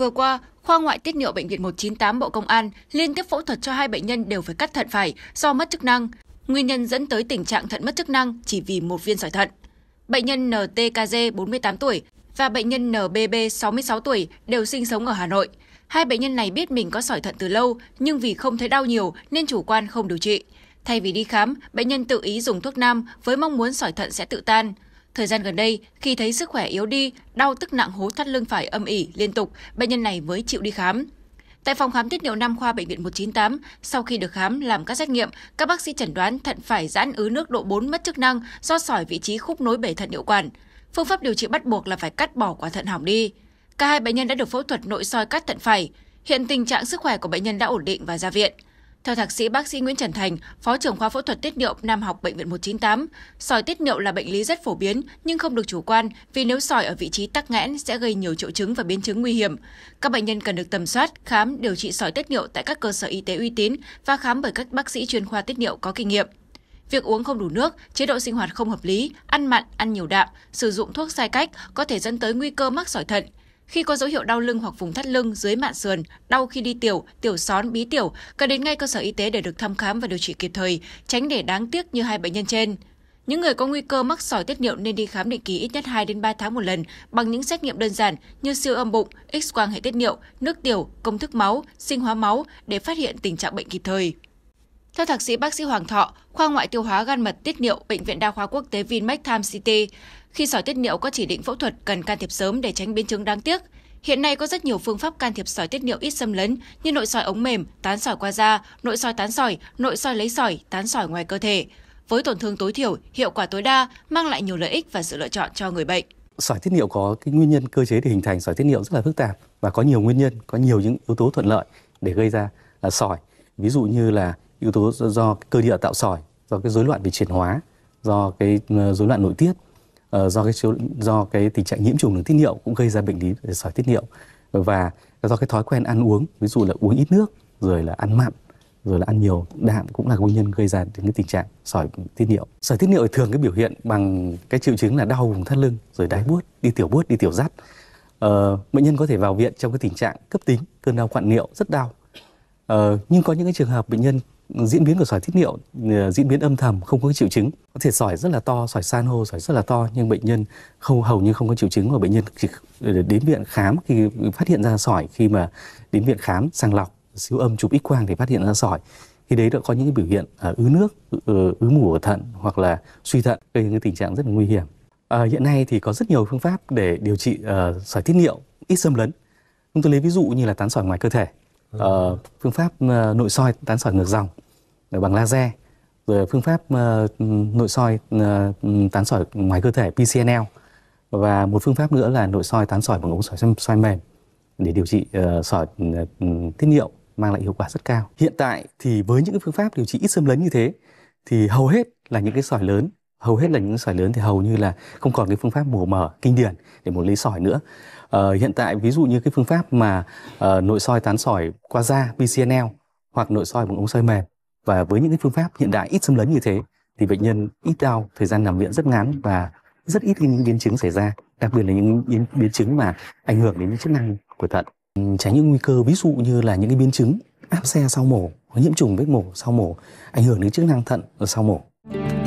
Vừa qua, khoa ngoại tiết niệu Bệnh viện 198 Bộ Công an liên tiếp phẫu thuật cho hai bệnh nhân đều phải cắt thận phải do mất chức năng. Nguyên nhân dẫn tới tình trạng thận mất chức năng chỉ vì một viên sỏi thận. Bệnh nhân NTKG 48 tuổi và bệnh nhân NBB 66 tuổi đều sinh sống ở Hà Nội. Hai bệnh nhân này biết mình có sỏi thận từ lâu nhưng vì không thấy đau nhiều nên chủ quan không điều trị. Thay vì đi khám, bệnh nhân tự ý dùng thuốc nam với mong muốn sỏi thận sẽ tự tan. Thời gian gần đây, khi thấy sức khỏe yếu đi, đau tức nặng hố thắt lưng phải âm ỉ liên tục, bệnh nhân này mới chịu đi khám. Tại phòng khám tiết niệu nam khoa bệnh viện 198, sau khi được khám làm các xét nghiệm, các bác sĩ chẩn đoán thận phải giãn ứ nước độ 4 mất chức năng do sỏi vị trí khúc nối bể thận niệu quản. Phương pháp điều trị bắt buộc là phải cắt bỏ quả thận hỏng đi. Cả hai bệnh nhân đã được phẫu thuật nội soi cắt thận phải. Hiện tình trạng sức khỏe của bệnh nhân đã ổn định và ra viện. Theo thạc sĩ bác sĩ Nguyễn Trần Thành, phó trưởng khoa phẫu thuật tiết niệu Nam học bệnh viện 198, sỏi tiết niệu là bệnh lý rất phổ biến nhưng không được chủ quan vì nếu sỏi ở vị trí tắc nghẽn sẽ gây nhiều triệu chứng và biến chứng nguy hiểm. Các bệnh nhân cần được tầm soát, khám, điều trị sỏi tiết niệu tại các cơ sở y tế uy tín và khám bởi các bác sĩ chuyên khoa tiết niệu có kinh nghiệm. Việc uống không đủ nước, chế độ sinh hoạt không hợp lý, ăn mặn, ăn nhiều đạm, sử dụng thuốc sai cách có thể dẫn tới nguy cơ mắc sỏi thận. Khi có dấu hiệu đau lưng hoặc vùng thắt lưng dưới mạn sườn, đau khi đi tiểu, tiểu són, bí tiểu, cần đến ngay cơ sở y tế để được thăm khám và điều trị kịp thời, tránh để đáng tiếc như hai bệnh nhân trên. Những người có nguy cơ mắc sỏi tiết niệu nên đi khám định kỳ ít nhất 2 đến 3 tháng một lần bằng những xét nghiệm đơn giản như siêu âm bụng, x-quang hệ tiết niệu, nước tiểu, công thức máu, sinh hóa máu để phát hiện tình trạng bệnh kịp thời. Theo thạc sĩ bác sĩ Hoàng Thọ, khoa ngoại tiêu hóa gan mật tiết niệu Bệnh viện Đa khoa Quốc tế Vinmec Time City, khi sỏi tiết niệu có chỉ định phẫu thuật cần can thiệp sớm để tránh biến chứng đáng tiếc. Hiện nay có rất nhiều phương pháp can thiệp sỏi tiết niệu ít xâm lấn như nội sỏi ống mềm, tán sỏi qua da, nội sỏi tán sỏi, nội sỏi lấy sỏi, tán sỏi ngoài cơ thể. Với tổn thương tối thiểu, hiệu quả tối đa, mang lại nhiều lợi ích và sự lựa chọn cho người bệnh. Sỏi tiết niệu có cái nguyên nhân cơ chế để hình thành sỏi tiết niệu rất là phức tạp và có nhiều nguyên nhân, có nhiều những yếu tố thuận lợi để gây ra là sỏi. Ví dụ như là yếu tố do cơ địa tạo sỏi do cái rối loạn về chuyển hóa do cái ờ, rối loạn nội tiết ờ, do cái do cái tình trạng nhiễm trùng đường tiết niệu cũng gây ra bệnh lý sỏi tiết niệu và do cái thói quen ăn uống ví dụ là uống ít nước rồi là ăn mặn rồi là ăn nhiều đạm cũng là nguyên nhân gây ra đến cái tình trạng sỏi tiết niệu sỏi tiết niệu thường cái biểu hiện bằng cái triệu chứng là đau vùng thắt lưng rồi đái buốt đi tiểu buốt đi tiểu rắt ờ, bệnh nhân có thể vào viện trong cái tình trạng cấp tính cơn đau quặn niệu rất đau ờ, nhưng có những cái trường hợp bệnh nhân diễn biến của sỏi tiết niệu ờ, diễn biến âm thầm không có triệu chứng có thể sỏi rất là to sỏi san hô sỏi rất là to nhưng bệnh nhân không hầu như không có triệu chứng và bệnh nhân chỉ đến viện khám khi phát hiện ra sỏi khi mà đến viện khám sàng lọc siêu âm chụp x quang thì phát hiện ra sỏi khi đấy đã có những biểu hiện ờ, ứ nước ờ, ứ mủ ở thận hoặc là suy thận gây những tình trạng rất là nguy hiểm à, hiện nay thì có rất nhiều phương pháp để điều trị uh, sỏi tiết niệu ít xâm lấn chúng tôi lấy ví dụ như là tán sỏi ngoài cơ thể uh, phương pháp uh, nội soi tán sỏi ngược dòng bằng laser rồi phương pháp uh, nội soi uh, tán sỏi ngoài cơ thể PCNL và một phương pháp nữa là nội soi tán sỏi bằng ống sỏi xoay mềm để điều trị uh, sỏi uh, tiết niệu mang lại hiệu quả rất cao. Hiện tại thì với những phương pháp điều trị ít xâm lấn như thế thì hầu hết là những cái sỏi lớn hầu hết là những sỏi lớn thì hầu như là không còn cái phương pháp mổ mở kinh điển để mổ lấy sỏi nữa ờ, hiện tại ví dụ như cái phương pháp mà uh, nội soi tán sỏi qua da PCNL hoặc nội soi bằng ống soi mềm và với những cái phương pháp hiện đại ít xâm lấn như thế thì bệnh nhân ít đau thời gian nằm viện rất ngắn và rất ít những biến chứng xảy ra đặc biệt là những biến, biến chứng mà ảnh hưởng đến những chức năng của thận ừ, tránh những nguy cơ ví dụ như là những cái biến chứng áp xe sau mổ nhiễm trùng vết mổ sau mổ ảnh hưởng đến chức năng thận ở sau mổ